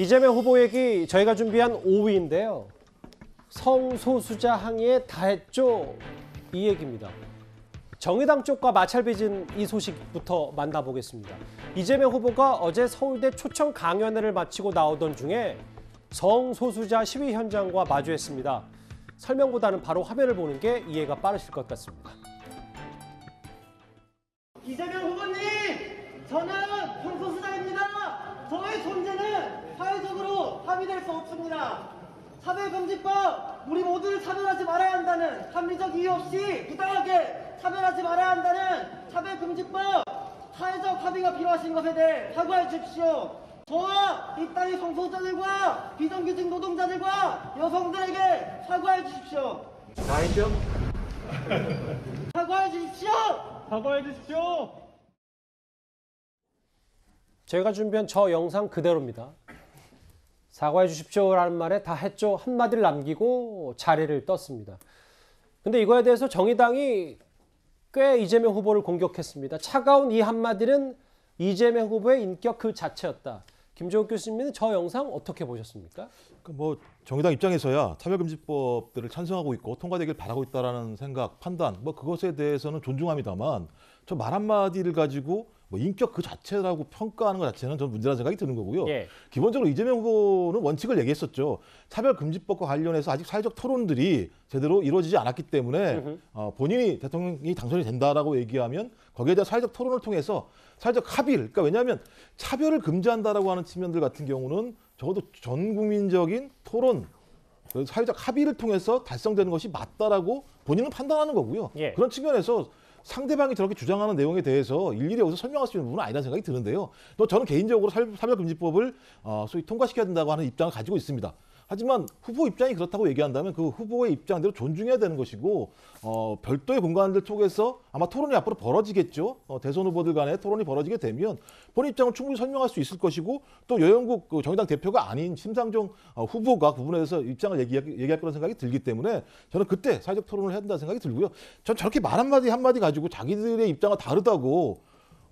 이재명 후보에게 저희가 준비한 5위인데요. 성소수자 항의에 다했죠. 이 얘기입니다. 정의당 쪽과 마찰 빚은 이 소식부터 만나보겠습니다. 이재명 후보가 어제 서울대 초청 강연회를 마치고 나오던 중에 성소수자 시위 현장과 마주했습니다. 설명보다는 바로 화면을 보는 게 이해가 빠르실 것 같습니다. 이재명 후보님, 전화 합의될 수 없습니다. 차별금지법 우리 모두를 차별하지 말아야 한다는 합리적 이유 없이 부당하게 차별하지 말아야 한다는 차별금지법 사회적 합의가 필요하신 것에 대해 사과해 주십시오. 저와 이 땅의 성소자들과 비정규직 노동자들과 여성들에게 사과해 주십시오. 나이죠? 사과해 주십시오. 사과해 주십시오. 제가 준비한 저 영상 그대로입니다. 사과해 주십시오라는 말에 다 했죠. 한마디를 남기고 자리를 떴습니다. 근데 이거에 대해서 정의당이 꽤 이재명 후보를 공격했습니다. 차가운 이 한마디는 이재명 후보의 인격 그 자체였다. 김종욱 교수님은 저 영상 어떻게 보셨습니까? 그뭐 그러니까 정의당 입장에서야 차별금지법들을 찬성하고 있고 통과되길 바라고 있다라는 생각, 판단 뭐 그것에 대해서는 존중합니다만 저 말 한마디를 가지고 뭐 인격 그 자체라고 평가하는 것 자체는 전 문제라는 생각이 드는 거고요. 예. 기본적으로 이재명 후보는 원칙을 얘기했었죠. 차별금지법과 관련해서 아직 사회적 토론들이 제대로 이루어지지 않았기 때문에 어, 본인이 대통령이 당선이 된다라고 얘기하면 거기에 대한 사회적 토론을 통해서 사회적 합의, 를 그러니까 왜냐하면 차별을 금지한다라고 하는 측면들 같은 경우는 적어도 전 국민적인 토론 사회적 합의를 통해서 달성되는 것이 맞다라고 본인은 판단하는 거고요. 예. 그런 측면에서 상대방이 저렇게 주장하는 내용에 대해서 일일이 여기서 설명할 수 있는 부분은 아니라는 생각이 드는데요. 또 저는 개인적으로 사회적 금지법을 어, 소위 통과시켜야 된다고 하는 입장을 가지고 있습니다. 하지만 후보 입장이 그렇다고 얘기한다면 그 후보의 입장대로 존중해야 되는 것이고 어, 별도의 공간들 통해서 아마 토론이 앞으로 벌어지겠죠. 어, 대선 후보들 간에 토론이 벌어지게 되면 본인 입장을 충분히 설명할 수 있을 것이고 또 여영국 그 정의당 대표가 아닌 심상정 어, 후보가 그 부분에서 대해 입장을 얘기, 하 얘기할 거라는 생각이 들기 때문에 저는 그때 사회적 토론을 해야 된다는 생각이 들고요. 전 저렇게 말 한마디 한마디 가지고 자기들의 입장과 다르다고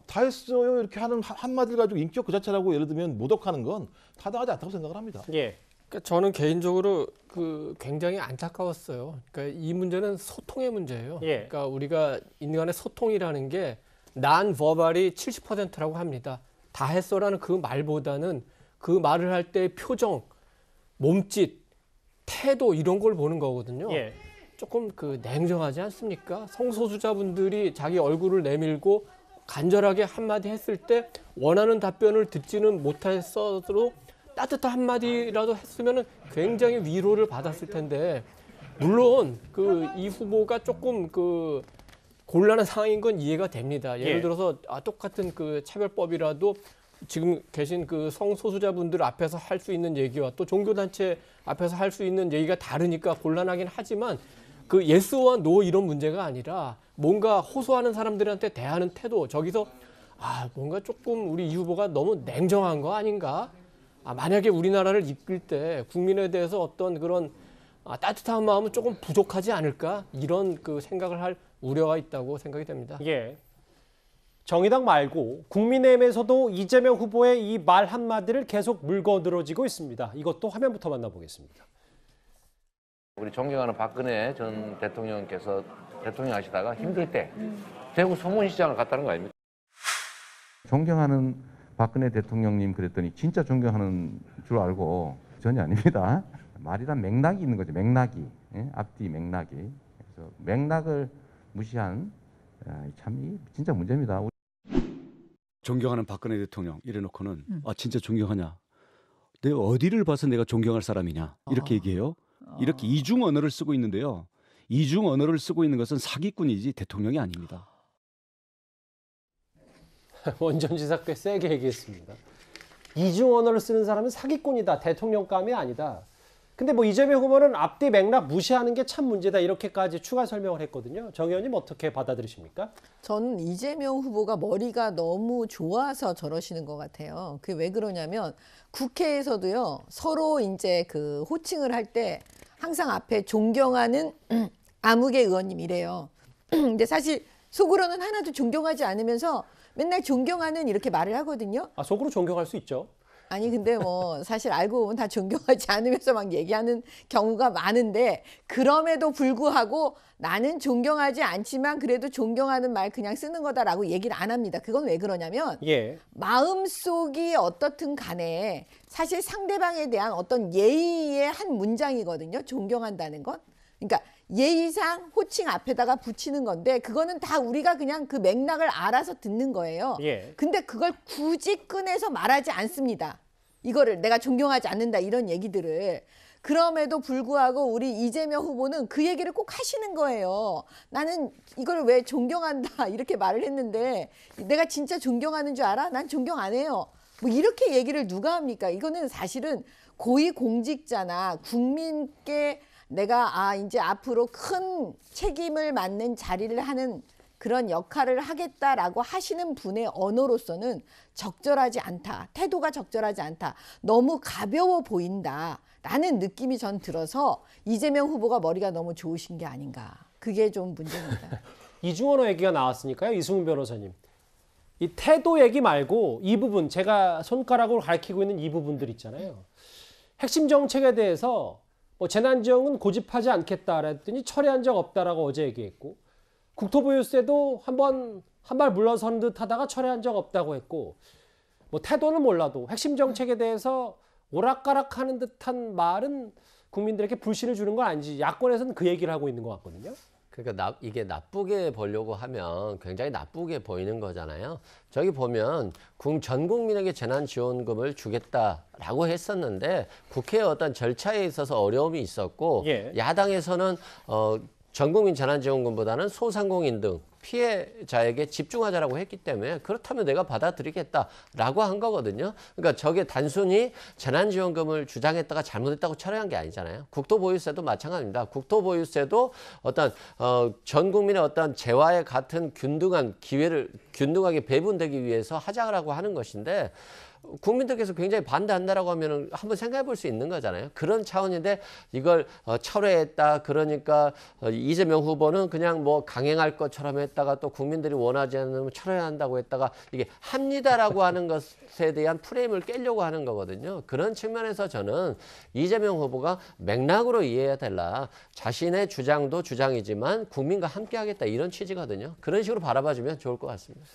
다 했어요 이렇게 하는 한마디를 가지고 인격 그 자체라고 예를 들면 모독하는 건 타당하지 않다고 생각을 합니다. 예. 그러니까 저는 개인적으로 그 굉장히 안타까웠어요. 그러니까 이 문제는 소통의 문제예요. 예. 그러니까 우리가 인간의 소통이라는 게 난버발이 70%라고 합니다. 다 했어라는 그 말보다는 그 말을 할 때 표정, 몸짓, 태도 이런 걸 보는 거거든요. 예. 조금 그 냉정하지 않습니까? 성소수자분들이 자기 얼굴을 내밀고 간절하게 한마디 했을 때 원하는 답변을 듣지는 못했어도 따뜻한 한마디라도 했으면 굉장히 위로를 받았을 텐데 물론 그 이 후보가 조금 그 곤란한 상황인 건 이해가 됩니다. 예. 예를 들어서 아, 똑같은 그 차별법이라도 지금 계신 그 성소수자분들 앞에서 할 수 있는 얘기와 또 종교단체 앞에서 할 수 있는 얘기가 다르니까 곤란하긴 하지만 그 예스와 노 이런 문제가 아니라 뭔가 호소하는 사람들한테 대하는 태도 저기서 아 뭔가 조금 우리 이 후보가 너무 냉정한 거 아닌가 아, 만약에 우리나라를 이끌 때 국민에 대해서 어떤 그런 아, 따뜻한 마음은 조금 부족하지 않을까 이런 그 생각을 할 우려가 있다고 생각이 됩니다. 예. 정의당 말고 국민의힘에서도 이재명 후보의 이 말 한마디를 계속 물건드러지고 있습니다. 이것도 화면부터 만나보겠습니다. 우리 존경하는 박근혜 전 대통령께서 대통령 하시다가 힘들 때 음. 대구 소문시장을 갔다는 거 아닙니까? 존경하는 박근혜 대통령님 그랬더니 진짜 존경하는 줄 알고 전혀 아닙니다. 말이란 맥락이 있는 거죠. 맥락이 예? 앞뒤 맥락이 그래서 맥락을 무시한 아, 참이 진짜 문제입니다. 존경하는 박근혜 대통령 이래놓고는 음. 아 진짜 존경하냐? 내 어디를 봐서 내가 존경할 사람이냐 이렇게 아. 얘기해요. 아. 이렇게 아. 이중 언어를 쓰고 있는데요. 이중 언어를 쓰고 있는 것은 사기꾼이지 대통령이 아닙니다. 원전지사 꽤 세게 얘기했습니다. 이중 언어를 쓰는 사람은 사기꾼이다. 대통령감이 아니다. 근데 뭐 이재명 후보는 앞뒤 맥락 무시하는 게 참 문제다 이렇게까지 추가 설명을 했거든요. 정 의원님 어떻게 받아들이십니까? 저는 이재명 후보가 머리가 너무 좋아서 저러시는 것 같아요. 그게 왜 그러냐면 국회에서도요 서로 이제 그 호칭을 할 때 항상 앞에 존경하는 암흑의 의원님이래요. 근데 사실 속으로는 하나도 존경하지 않으면서 맨날 존경하는 이렇게 말을 하거든요. 아, 속으로 존경할 수 있죠. 아니 근데 뭐 사실 알고 보면 다 존경하지 않으면서 막 얘기하는 경우가 많은데 그럼에도 불구하고 나는 존경하지 않지만 그래도 존경하는 말 그냥 쓰는 거다라고 얘기를 안 합니다. 그건 왜 그러냐면 예. 마음속이 어떻든 간에 사실 상대방에 대한 어떤 예의의 한 문장이거든요. 존경한다는 건. 그러니까 예의상 호칭 앞에다가 붙이는 건데 그거는 다 우리가 그냥 그 맥락을 알아서 듣는 거예요. 예. 근데 그걸 굳이 꺼내서 말하지 않습니다. 이거를 내가 존경하지 않는다 이런 얘기들을 그럼에도 불구하고 우리 이재명 후보는 그 얘기를 꼭 하시는 거예요. 나는 이걸 왜 존경한다 이렇게 말을 했는데 내가 진짜 존경하는 줄 알아? 난 존경 안 해요. 뭐 이렇게 얘기를 누가 합니까? 이거는 사실은 고위 공직자나 국민께 내가 아 이제 앞으로 큰 책임을 맡는 자리를 하는 그런 역할을 하겠다라고 하시는 분의 언어로서는 적절하지 않다. 태도가 적절하지 않다. 너무 가벼워 보인다. 라는 느낌이 전 들어서 이재명 후보가 머리가 너무 좋으신 게 아닌가. 그게 좀 문제입니다. 이중언어 얘기가 나왔으니까요. 이승훈 변호사님. 이 태도 얘기 말고 이 부분 제가 손가락으로 가리키고 있는 이 부분들 있잖아요. 핵심 정책에 대해서 뭐 재난 지원은 고집하지 않겠다랬더니 철회한 적 없다라고 어제 얘기했고 국토부 뉴스도 한번 한 발 물러선 듯 하다가 철회한 적 없다고 했고 뭐 태도는 몰라도 핵심 정책에 대해서 오락가락하는 듯한 말은 국민들에게 불신을 주는 건 아니지 야권에서는 그 얘기를 하고 있는 것 같거든요. 그러니까 나, 이게 나쁘게 보려고 하면 굉장히 나쁘게 보이는 거잖아요. 저기 보면 전 국민에게 재난지원금을 주겠다라고 했었는데 국회의 어떤 절차에 있어서 어려움이 있었고 예. 야당에서는 어, 전 국민 재난지원금보다는 소상공인 등 피해자에게 집중하자라고 했기 때문에 그렇다면 내가 받아들이겠다라고 한 거거든요. 그러니까 저게 단순히 재난지원금을 주장했다가 잘못했다고 철회한 게 아니잖아요. 국토보유세도 마찬가지입니다. 국토보유세도 어떤 어, 전 국민의 어떤 재화에 같은 균등한 기회를 균등하게 배분되기 위해서 하자라고 하는 것인데 국민들께서 굉장히 반대한다라고 하면은 한번 생각해 볼 수 있는 거잖아요. 그런 차원인데 이걸 어, 철회했다. 그러니까 어, 이재명 후보는 그냥 뭐 강행할 것처럼 했다. 했다가 또 국민들이 원하지 않으면 철회야 한다고 했다가 이게 합니다라고 하는 것에 대한 프레임을 깨려고 하는 거거든요. 그런 측면에서 저는 이재명 후보가 맥락으로 이해해야될라 자신의 주장도 주장이지만 국민과 함께하겠다 이런 취지거든요. 그런 식으로 바라봐주면 좋을 것 같습니다.